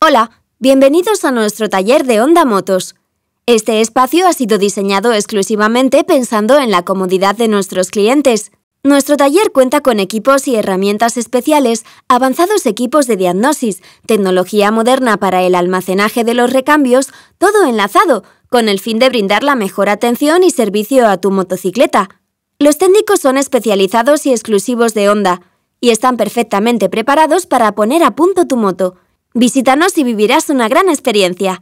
Hola, bienvenidos a nuestro taller de Honda Motos. Este espacio ha sido diseñado exclusivamente pensando en la comodidad de nuestros clientes. Nuestro taller cuenta con equipos y herramientas especiales, avanzados equipos de diagnosis, tecnología moderna para el almacenaje de los recambios, todo enlazado, con el fin de brindar la mejor atención y servicio a tu motocicleta. Los técnicos son especializados y exclusivos de Honda, y están perfectamente preparados para poner a punto tu moto. Visítanos y vivirás una gran experiencia.